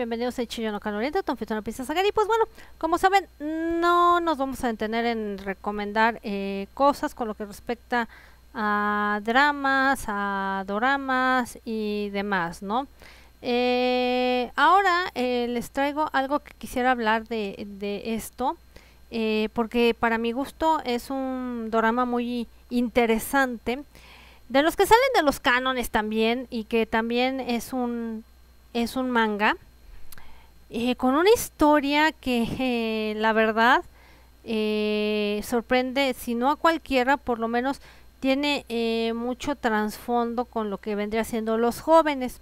bienvenidos a Chiyono No tu anfitriona Pizza Y pues bueno, como saben, no nos vamos a detener en recomendar eh, cosas con lo que respecta a dramas, a doramas y demás, ¿no? Eh, ahora eh, les traigo algo que quisiera hablar de, de esto, porque para mi gusto es un dorama muy interesante. De los que salen de los cánones también y que también es un es un manga eh, con una historia que eh, la verdad eh, sorprende, si no a cualquiera, por lo menos tiene mucho trasfondo con lo que vendría siendo los jóvenes.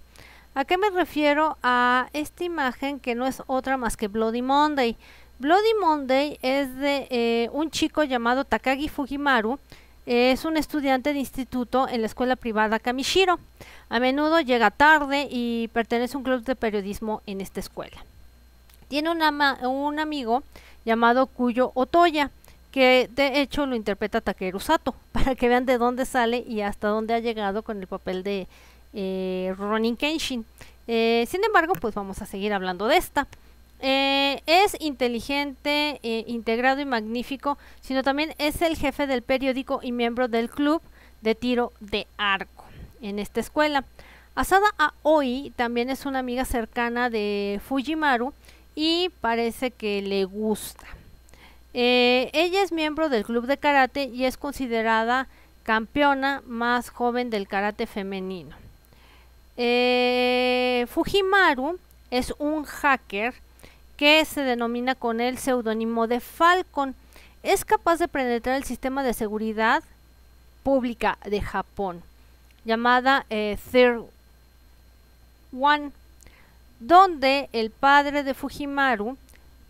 ¿A qué me refiero? A esta imagen que no es otra más que Bloody Monday. Bloody Monday es de un chico llamado Takagi Fujimaru, es un estudiante de instituto en la escuela privada Kamishiro. A menudo llega tarde y pertenece a un club de periodismo en esta escuela. Tiene un amigo llamado Cuyo Otoya, que de hecho lo interpreta Takeru Sato, para que vean de dónde sale y hasta dónde ha llegado con el papel de eh, Ronin Kenshin. Eh, sin embargo, pues vamos a seguir hablando de esta. Eh, es inteligente, integrado y magnífico, sino también es el jefe del periódico y miembro del club de tiro de arco en esta escuela. Asada Aoi también es una amiga cercana de Fujimaru y parece que le gusta. Eh, ella es miembro del club de karate y es considerada campeona más joven del karate femenino. Eh, Fujimaru es un hacker que se denomina con el seudónimo de Falcon. Es capaz de penetrar el sistema de seguridad pública de Japón, llamada eh, Third One donde el padre de Fujimaru,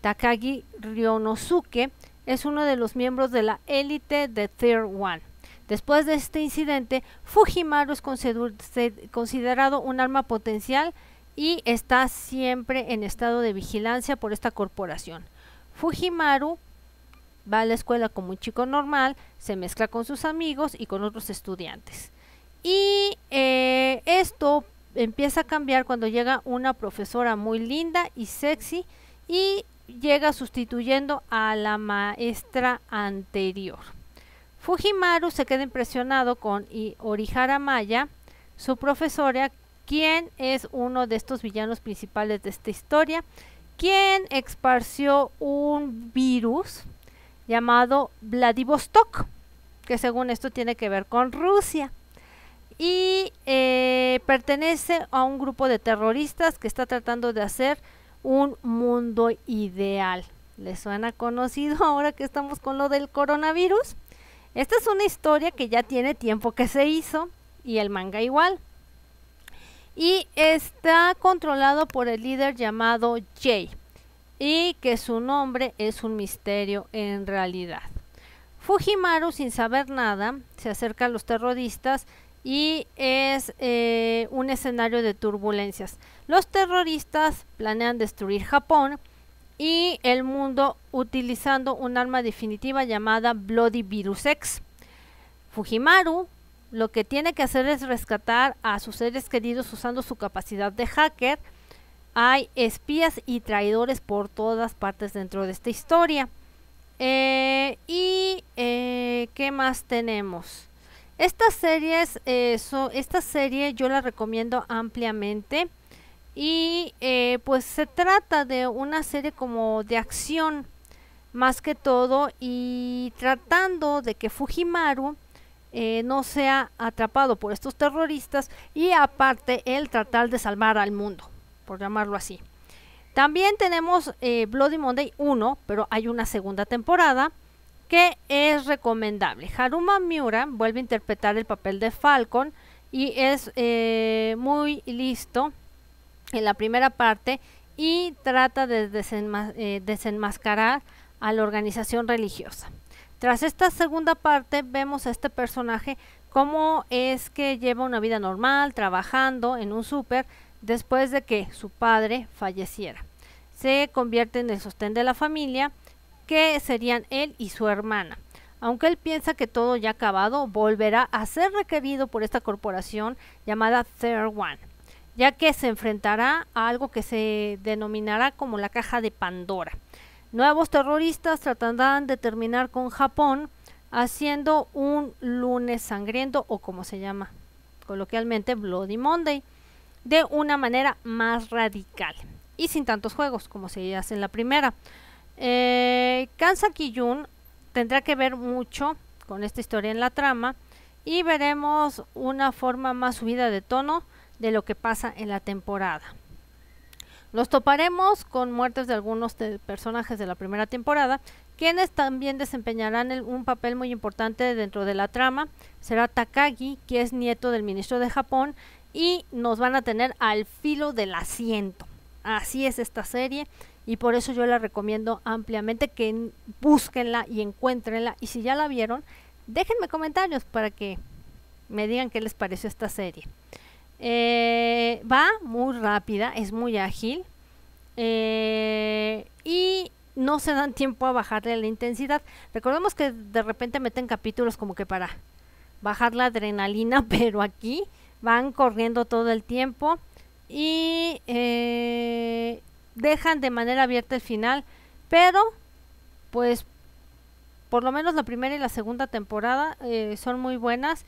Takagi Ryonosuke, es uno de los miembros de la élite de Third One. Después de este incidente, Fujimaru es considerado un arma potencial y está siempre en estado de vigilancia por esta corporación. Fujimaru va a la escuela como un chico normal, se mezcla con sus amigos y con otros estudiantes. Y eh, esto empieza a cambiar cuando llega una profesora muy linda y sexy y llega sustituyendo a la maestra anterior. Fujimaru se queda impresionado con Orihara Maya, su profesora, quien es uno de estos villanos principales de esta historia, quien esparció un virus llamado Vladivostok, que según esto tiene que ver con Rusia y eh, pertenece a un grupo de terroristas que está tratando de hacer un mundo ideal. ¿Les suena conocido ahora que estamos con lo del coronavirus? Esta es una historia que ya tiene tiempo que se hizo y el manga igual. Y está controlado por el líder llamado Jay y que su nombre es un misterio en realidad. Fujimaru, sin saber nada, se acerca a los terroristas y es eh, un escenario de turbulencias. Los terroristas planean destruir Japón y el mundo utilizando un arma definitiva llamada Bloody Virus X. Fujimaru lo que tiene que hacer es rescatar a sus seres queridos usando su capacidad de hacker. Hay espías y traidores por todas partes dentro de esta historia. Eh, ¿Y eh, qué más tenemos? Eh, esta serie yo la recomiendo ampliamente y eh, pues se trata de una serie como de acción más que todo y tratando de que Fujimaru eh, no sea atrapado por estos terroristas y aparte el tratar de salvar al mundo, por llamarlo así. También tenemos Bloody Monday 1, pero hay una segunda temporada que es recomendable. Haruma Miura vuelve a interpretar el papel de Falcon y es eh, muy listo en la primera parte y trata de eh, desenmascarar a la organización religiosa. Tras esta segunda parte vemos a este personaje cómo es que lleva una vida normal, trabajando en un súper después de que su padre falleciera. Se convierte en el sostén de la familia que serían él y su hermana. Aunque él piensa que todo ya acabado, volverá a ser requerido por esta corporación llamada Third One, ya que se enfrentará a algo que se denominará como la caja de Pandora. Nuevos terroristas tratarán de terminar con Japón haciendo un lunes sangriento o como se llama coloquialmente Bloody Monday de una manera más radical y sin tantos juegos como se hace en la primera. Eh, Kansaki Yun tendrá que ver mucho con esta historia en la trama y veremos una forma más subida de tono de lo que pasa en la temporada. Nos toparemos con muertes de algunos personajes de la primera temporada, quienes también desempeñarán un papel muy importante dentro de la trama. Será Takagi, que es nieto del ministro de Japón, y nos van a tener al filo del asiento así es esta serie y por eso yo la recomiendo ampliamente que búsquenla y encuéntrenla y si ya la vieron, déjenme comentarios para que me digan qué les pareció esta serie. Eh, va muy rápida, es muy ágil eh, y no se dan tiempo a bajarle la intensidad. Recordemos que de repente meten capítulos como que para bajar la adrenalina, pero aquí van corriendo todo el tiempo y eh, dejan de manera abierta el final, pero pues por lo menos la primera y la segunda temporada eh, son muy buenas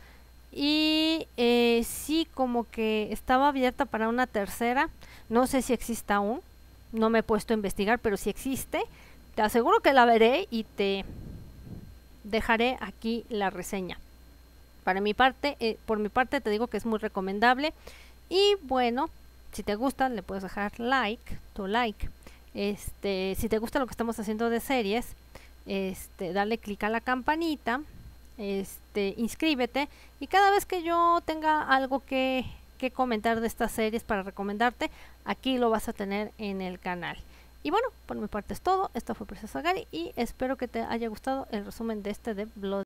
y eh, sí como que estaba abierta para una tercera, no sé si exista aún, no me he puesto a investigar, pero si existe, te aseguro que la veré y te dejaré aquí la reseña. Para mi parte, por mi parte te digo que es muy recomendable y bueno, si te gusta, le puedes dejar like, tu like. Este, si te gusta lo que estamos haciendo de series, este, dale clic a la campanita, este, inscríbete y cada vez que yo tenga algo que, comentar de estas series para recomendarte, aquí lo vas a tener en el canal. Y bueno, por mi parte es todo. Esto fue Preciosa Gary y espero que te haya gustado el resumen de este de Blood.